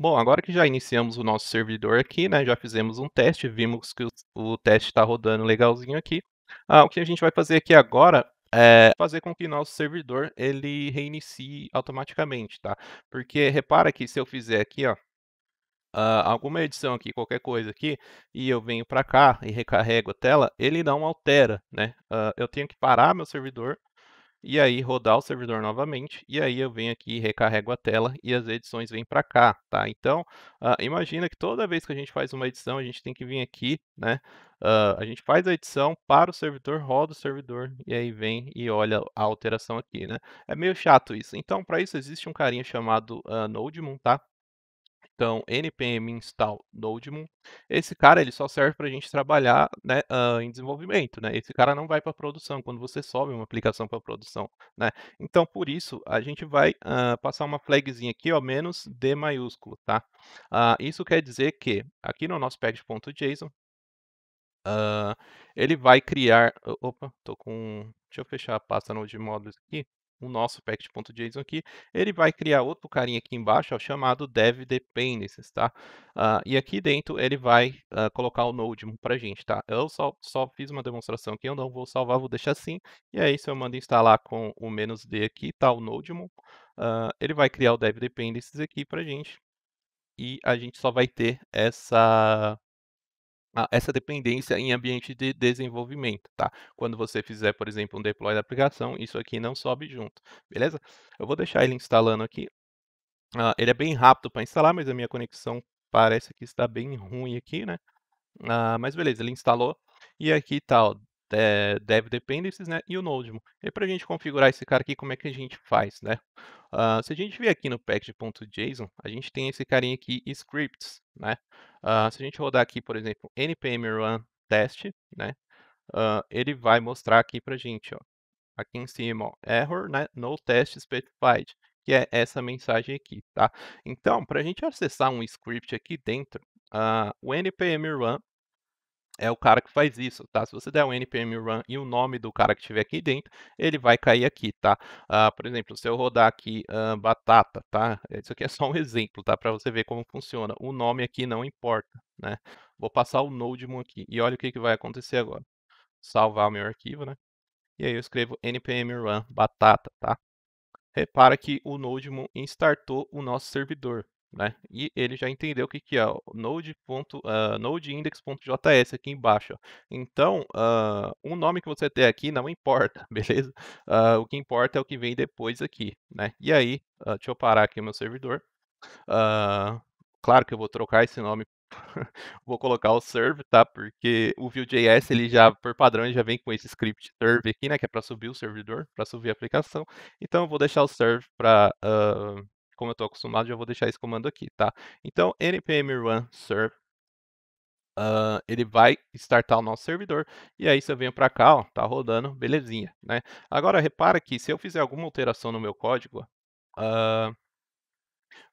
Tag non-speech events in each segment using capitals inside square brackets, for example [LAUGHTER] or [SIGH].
Bom, agora que já iniciamos o nosso servidor aqui, né, já fizemos um teste, vimos que o, o teste está rodando legalzinho aqui. Ah, o que a gente vai fazer aqui agora é fazer com que nosso servidor ele reinicie automaticamente, tá? Porque repara que se eu fizer aqui, ó, ah, alguma edição aqui, qualquer coisa aqui, e eu venho para cá e recarrego a tela, ele não altera, né? Uh, eu tenho que parar meu servidor e aí rodar o servidor novamente, e aí eu venho aqui, recarrego a tela e as edições vêm para cá, tá? Então, uh, imagina que toda vez que a gente faz uma edição, a gente tem que vir aqui, né? Uh, a gente faz a edição para o servidor, roda o servidor, e aí vem e olha a alteração aqui, né? É meio chato isso. Então, para isso, existe um carinha chamado uh, Nodemon, tá? Então, npm install nodemon. Esse cara ele só serve para a gente trabalhar né, uh, em desenvolvimento. Né? Esse cara não vai para produção quando você sobe uma aplicação para produção. Né? Então, por isso, a gente vai uh, passar uma flagzinha aqui, ó, menos D maiúsculo. Tá? Uh, isso quer dizer que aqui no nosso package.json, ele vai criar. Opa, tô com. Deixa eu fechar a pasta Node Modules aqui o nosso package.json aqui, ele vai criar outro carinha aqui embaixo, ó, é chamado dev dependencies, tá? Uh, e aqui dentro ele vai uh, colocar o node pra gente, tá? Eu só, só fiz uma demonstração aqui, eu não vou salvar, vou deixar assim. E aí é se eu mando instalar com o menos "-d aqui, tá? O node, uh, ele vai criar o dev dependencies aqui pra gente. E a gente só vai ter essa essa dependência em ambiente de desenvolvimento, tá? Quando você fizer, por exemplo, um deploy da aplicação, isso aqui não sobe junto, beleza? Eu vou deixar ele instalando aqui. Ah, ele é bem rápido para instalar, mas a minha conexão parece que está bem ruim aqui, né? Ah, mas beleza, ele instalou. E aqui tá, ó, é, dev dependencies, né? E o Node.js. E para a gente configurar esse cara aqui, como é que a gente faz, né? Uh, se a gente vier aqui no package.json, a gente tem esse carinha aqui, scripts, né? Ah, se a gente rodar aqui, por exemplo, npm run test, né, uh, ele vai mostrar aqui para gente, ó, aqui em cima, ó, error né, no test specified, que é essa mensagem aqui, tá? Então, para a gente acessar um script aqui dentro, uh, o npm run é o cara que faz isso, tá? Se você der um npm run e o nome do cara que estiver aqui dentro, ele vai cair aqui, tá? Uh, por exemplo, se eu rodar aqui uh, batata, tá? Isso aqui é só um [LAUGHS] exemplo, tá? Para você ver como funciona. O nome aqui não importa, né? Vou passar o Node.mon aqui e olha o que, que vai acontecer agora. Salvar o meu arquivo, né? E aí eu escrevo npm run batata, tá? Repara que o Node.mon startou o nosso servidor, né? E ele já entendeu o que, que é o uh, node ah, aqui embaixo. Então, uh, o nome que você tem aqui não importa, [LAUGHS] beleza? Uh, o que importa é o que vem depois aqui. Né? E aí, uh, deixa eu parar aqui o meu servidor. claro que eu vou trocar esse nome [LAUGHS] vou colocar o serve, tá? Porque o Vue.js, ele já, por padrão, ele já vem com esse script serve aqui, né? Que é para subir o servidor, para subir a aplicação. Então, eu vou deixar o serve para uh, como eu estou acostumado, já vou deixar esse comando aqui, tá? Então, npm run serve, uh, ah, ele vai startar o nosso servidor, e aí se eu venho para cá, ó, tá rodando, belezinha, né? Agora, repara que se eu fizer alguma alteração no meu código, uh,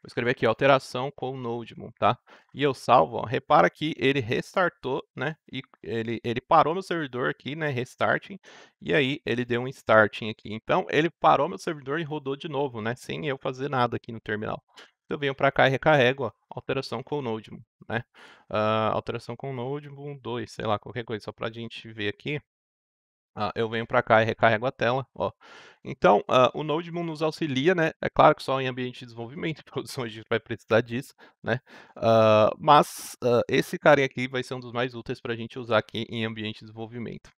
Vou escrever aqui alteração com Node, tá? E eu salvo, ó, repara que ele restartou, né? E ele, ele parou meu servidor aqui, né? Restarting. E aí ele deu um starting aqui. Então ele parou meu servidor e rodou de novo, né? Sem eu fazer nada aqui no terminal. Eu venho para cá e recarrego, ó, alteração com Node, né? Uh, alteração com Node 2, sei lá, qualquer coisa, só para a gente ver aqui. Ah, eu venho para cá e recarrego a tela. Ó. Então, ah, o Node Moon nos auxilia, né? É claro que só em ambiente de desenvolvimento [LAUGHS] e produção a gente vai precisar disso, né? Ah, mas esse carinha aqui vai ser um dos mais úteis para a gente usar aqui em ambiente de desenvolvimento.